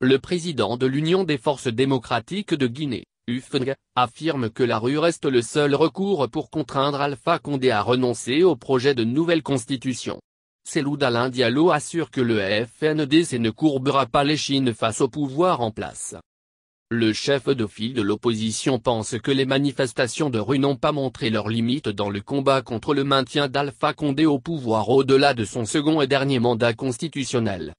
Le président de l'Union des forces démocratiques de Guinée, UFNG, affirme que la rue reste le seul recours pour contraindre Alpha Condé à renoncer au projet de nouvelle constitution. Seloud Diallo assure que le FNDC ne courbera pas les chines face au pouvoir en place. Le chef de file de l'opposition pense que les manifestations de rue n'ont pas montré leurs limites dans le combat contre le maintien d'Alpha Condé au pouvoir au-delà de son second et dernier mandat constitutionnel.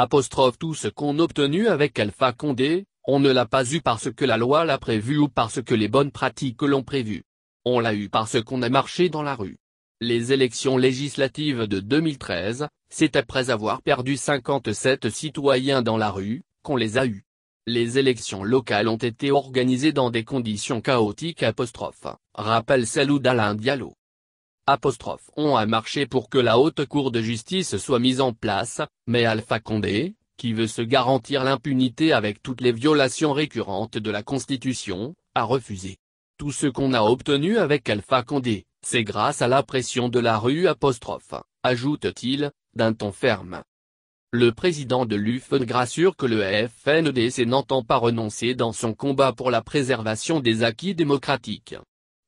Apostrophe tout ce qu'on obtenu avec Alpha Condé, on ne l'a pas eu parce que la loi l'a prévu ou parce que les bonnes pratiques l'ont prévu. On l'a eu parce qu'on a marché dans la rue. Les élections législatives de 2013, c'est après avoir perdu 57 citoyens dans la rue, qu'on les a eus. Les élections locales ont été organisées dans des conditions chaotiques. Rappelle celle d'Alain Diallo apostrophe, ont à marcher pour que la haute cour de justice soit mise en place, mais Alpha Condé, qui veut se garantir l'impunité avec toutes les violations récurrentes de la Constitution, a refusé. Tout ce qu'on a obtenu avec Alpha Condé, c'est grâce à la pression de la rue apostrophe, ajoute-t-il, d'un ton ferme. Le président de l'UFN rassure que le FNDC n'entend pas renoncer dans son combat pour la préservation des acquis démocratiques.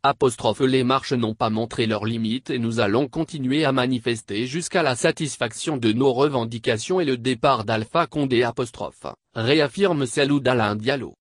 Apostrophe les marches n'ont pas montré leurs limites et nous allons continuer à manifester jusqu'à la satisfaction de nos revendications et le départ d'Alpha Condé. Apostrophe, réaffirme Salou Diallo.